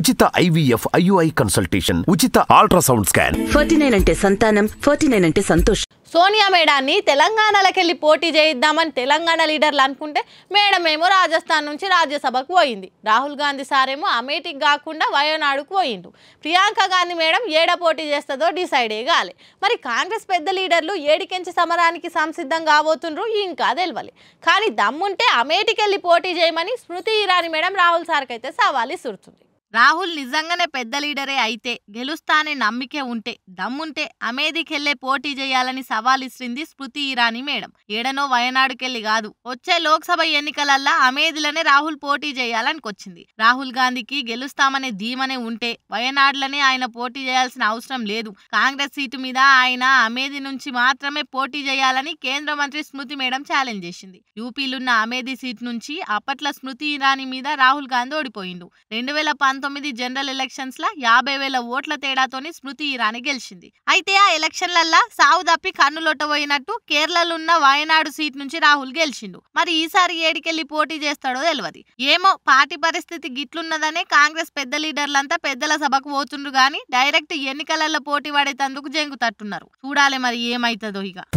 ఉచిత IVF IUI consultation ఉచిత ultrasound scan forty nine అంటే సంతానం ఫార్టీ నైన్ అంటే సంతోష్ సోనియా మేడాన్ని తెలంగాణలోకెళ్ళి పోటీ చేయిద్దామని తెలంగాణ లీడర్లు అనుకుంటే మేడం ఏమో రాజస్థాన్ నుంచి రాజ్యసభకు పోయింది రాహుల్ గాంధీ సారేమో అమేటికి కాకుండా వయోనాడుకు పోయిండు ప్రియాంక గాంధీ మేడం ఏడ పోటీ చేస్తుందో డిసైడ్ అయ్యాలి మరి కాంగ్రెస్ పెద్ద లీడర్లు ఏడికెంచి సమరానికి సంసిద్ధం కాబోతుండ్రు ఇంకా తెలియాలి కానీ దమ్ముంటే అమేటికెళ్ళి పోటీ చేయమని స్మృతి ఇరానీ మేడం రాహుల్ సార్కి అయితే సవాల్ రాహుల్ నిజంగానే పెద్ద లీడరే అయితే గెలుస్తానే నమ్మికే ఉంటే దమ్ముంటే అమేధికెళ్లే పోటీ చేయాలని సవాల్ ఇస్తుంది స్మృతి ఇరానీ మేడం ఏడనో వయనాడుకెళ్లి కాదు వచ్చే లోక్సభ ఎన్నికలల్లా అమేధిలనే రాహుల్ పోటీ చేయాలనికొచ్చింది రాహుల్ గాంధీకి గెలుస్తామనే ధీమనే ఉంటే వయనాడులనే ఆయన పోటీ చేయాల్సిన అవసరం లేదు కాంగ్రెస్ సీటు మీద ఆయన అమేధి నుంచి మాత్రమే పోటీ చేయాలని కేంద్ర మంత్రి స్మృతి మేడం ఛాలెంజ్ చేసింది యూపీలున్న అమేధి సీట్ నుంచి అప్పట్లో స్మృతి ఇరానీ మీద రాహుల్ గాంధీ ఓడిపోయిండు రెండు వేల పంతొమ్మిది జనరల్ ఎలక్షన్స్ లా యాభై వేల ఓట్ల తేడాతోని స్మృతి ఇరానీ గెలిచింది అయితే ఆ ఎలక్షన్లల్లా సావు తప్పి కన్నులొట్టబోయినట్టు కేరళలో ఉన్న వాయనాడు సీట్ నుంచి రాహుల్ గెలిచిండు మరి ఈసారి ఏడికెళ్లి పోటీ చేస్తాడో తెలియదు ఏమో పార్టీ పరిస్థితి గిట్లున్నదనే కాంగ్రెస్ పెద్ద లీడర్లంతా పెద్దల సభకు పోతుండ్రు గాని డైరెక్ట్ ఎన్నికలలో పోటీ పడేటందుకు తట్టున్నారు చూడాలి మరి ఏమైతుందో ఇక